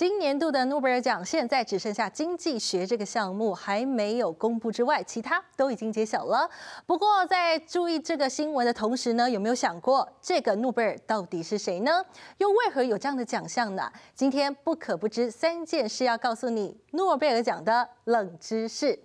今年度的诺贝尔奖现在只剩下经济学这个项目还没有公布之外，其他都已经揭晓了。不过在注意这个新闻的同时呢，有没有想过这个诺贝尔到底是谁呢？又为何有这样的奖项呢？今天不可不知三件事要告诉你诺贝尔奖的冷知识。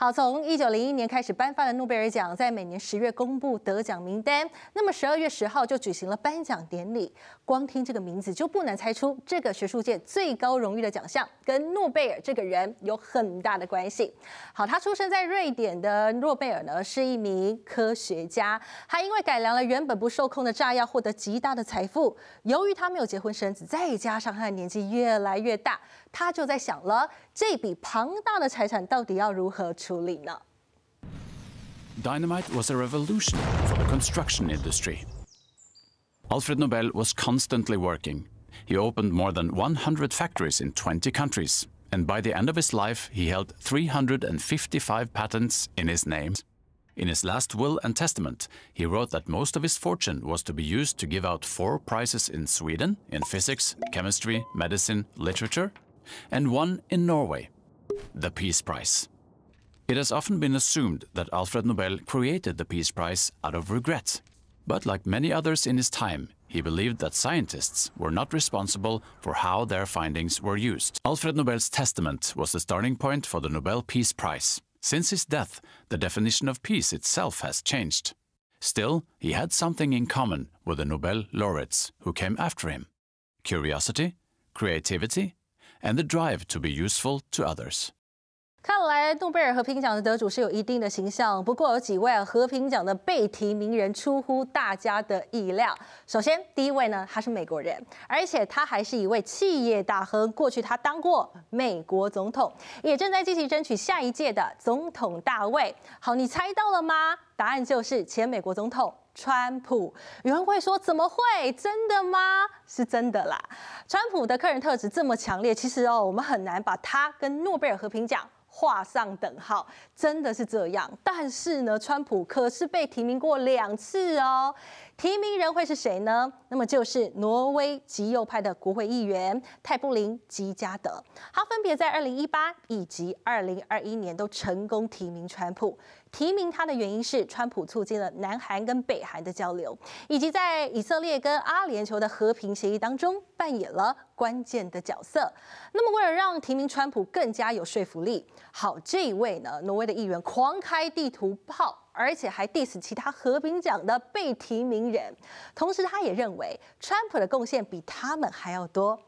好，从一九零一年开始颁发的诺贝尔奖，在每年十月公布得奖名单，那么十二月十号就举行了颁奖典礼。光听这个名字就不难猜出，这个学术界最高荣誉的奖项跟诺贝尔这个人有很大的关系。好，他出生在瑞典的诺贝尔呢，是一名科学家，他因为改良了原本不受控的炸药，获得极大的财富。由于他没有结婚生子，再加上他的年纪越来越大，他就在想了：这笔庞大的财产到底要如何处理呢？Dynamite was a revolution for the construction industry. Alfred Nobel was constantly working. He opened more than 100 factories in 20 countries, and by the end of his life, he held 355 patents in his name. In his last will and testament, he wrote that most of his fortune was to be used to give out four prizes in Sweden in physics, chemistry, medicine, literature, and one in Norway, the Peace Prize. It has often been assumed that Alfred Nobel created the Peace Prize out of regret but like many others in his time, he believed that scientists were not responsible for how their findings were used. Alfred Nobel's testament was the starting point for the Nobel Peace Prize. Since his death, the definition of peace itself has changed. Still, he had something in common with the Nobel laureates who came after him curiosity, creativity, and the drive to be useful to others. 看来诺贝尔和平奖的得主是有一定的形象，不过有几位和平奖的被提名人出乎大家的意料。首先第一位呢，他是美国人，而且他还是一位企业大亨，过去他当过美国总统，也正在积极争取下一届的总统大位。好，你猜到了吗？答案就是前美国总统川普。有人会说，怎么会？真的吗？是真的啦。川普的个人特质这么强烈，其实哦，我们很难把他跟诺贝尔和平奖画上等号。真的是这样，但是呢，川普可是被提名过两次哦。提名人会是谁呢？那么就是挪威极右派的国会议员泰布林吉加德。他分别在二零一八以及二零二一年都成功提名川普。提名他的原因是。川普促进了南韩跟北韩的交流，以及在以色列跟阿联酋的和平协议当中扮演了关键的角色。那么，为了让提名川普更加有说服力，好，这一位呢，挪威的议员狂开地图炮，而且还 diss 其他和平奖的被提名人，同时他也认为川普的贡献比他们还要多。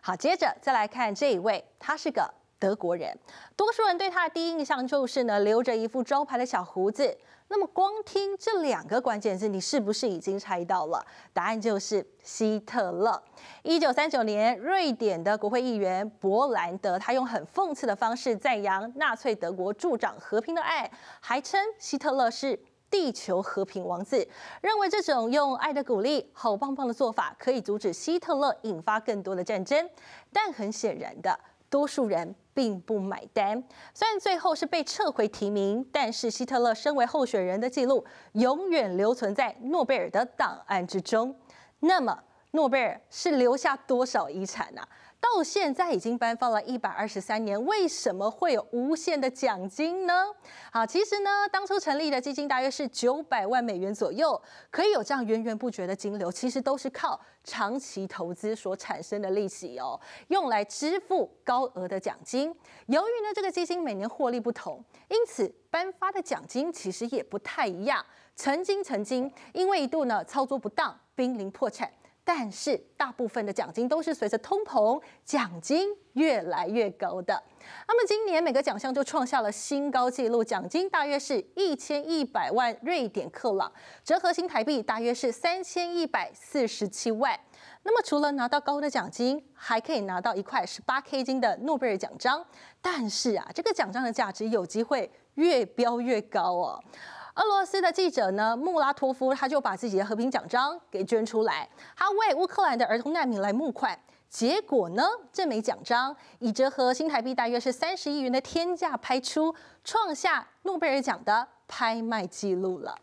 好，接着再来看这一位，他是个。德国人，多数人对他的第一印象就是呢，留着一副招牌的小胡子。那么，光听这两个关键字，你是不是已经猜到了？答案就是希特勒。一九三九年，瑞典的国会议员伯兰德，他用很讽刺的方式赞扬纳粹德国助长和平的爱，还称希特勒是地球和平王子，认为这种用爱的鼓励好棒棒的做法，可以阻止希特勒引发更多的战争。但很显然的。多数人并不买单，虽然最后是被撤回提名，但是希特勒身为候选人的记录永远留存在诺贝尔的档案之中。那么，诺贝尔是留下多少遗产呢？到现在已经颁发了一百二十三年，为什么会有无限的奖金呢？好，其实呢，当初成立的基金大约是九百万美元左右，可以有这样源源不绝的金流，其实都是靠长期投资所产生的利息哦，用来支付高额的奖金。由于呢，这个基金每年获利不同，因此颁发的奖金其实也不太一样。曾经，曾经因为一度呢操作不当，濒临破产。但是大部分的奖金都是随着通膨，奖金越来越高的。那么今年每个奖项就创下了新高纪录，奖金大约是一千一百万瑞典克朗，折合新台币大约是三千一百四十七万。那么除了拿到高的奖金，还可以拿到一块十八 K 金的诺贝尔奖章。但是啊，这个奖章的价值有机会越飙越高啊。俄罗斯的记者呢，穆拉托夫他就把自己的和平奖章给捐出来，他为乌克兰的儿童难民来募款。结果呢，这枚奖章以折合新台币大约是三十亿元的天价拍出，创下诺贝尔奖的拍卖记录了。